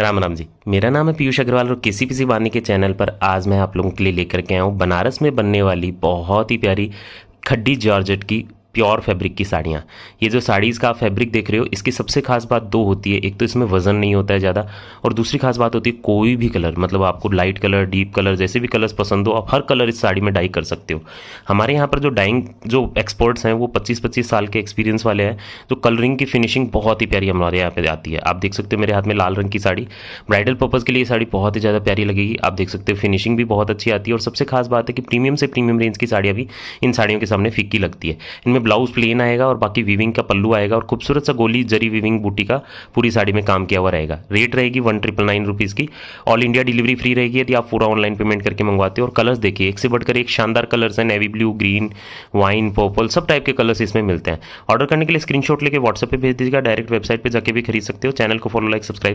राम राम जी मेरा नाम है पीयूष अग्रवाल और किसी किसी वानी के चैनल पर आज मैं आप लोगों के लिए लेकर के आया हूँ बनारस में बनने वाली बहुत ही प्यारी खड्डी जॉर्जेट की प्योर फैब्रिक की साड़ियाँ ये जो साड़ीज़ का आप फैब्रिक देख रहे हो इसकी सबसे खास बात दो होती है एक तो इसमें वज़न नहीं होता है ज़्यादा और दूसरी खास बात होती है कोई भी कलर मतलब आपको लाइट कलर डीप कलर जैसे भी कलर्स पसंद हो आप हर कलर इस साड़ी में डाई कर सकते हो हमारे यहाँ पर जो डाइंग जो एक्सपर्ट्स हैं वो पच्चीस पच्चीस साल के एक्सपीरियंस वाले हैं तो कलरिंग की फिनिशिंग बहुत ही प्यारी हमारे यहाँ पर आती है आप देख सकते हो मेरे हाथ में लाल रंग की साड़ी ब्राइडल पर्पज़ के लिए साड़ी बहुत ही ज़्यादा प्यारी लगेगी आप देख सकते हो फिनिशिंग भी बहुत अच्छी आती है और सबसे खास बात है कि प्रीमियम से प्रीमियम रेंज की साड़ियाँ भी इन साड़ियों के सामने फीकी लगती है इनमें में ब्लाउज प्लेन आएगा और बाकी वीविंग का पल्लू आएगा और खूबसूरत सा गोली जरी वीविंग बूटी का पूरी साड़ी में काम किया हुआ रहेगा रेट रहेगी वन ट्रिपल नाइन रुपीज़ की ऑल इंडिया डिलीवरी फ्री रहेगी यदि आप पूरा ऑनलाइन पेमेंट करके मंगवाते हो और कलर्स देखिए एक से बढ़कर एक शानदार कलर्स हैं navy blue green wine purple सब टाइप के कलर्स इसमें मिलते हैं ऑर्डर करने के लिए स्क्रीनशॉट लेके व्हाट्सएप पे भेज दीजिएगा डायरेक्ट वेबसाइट पर जाके भी खरीद सकते हो चैनल को फॉलो लाइक सब्सक्राइब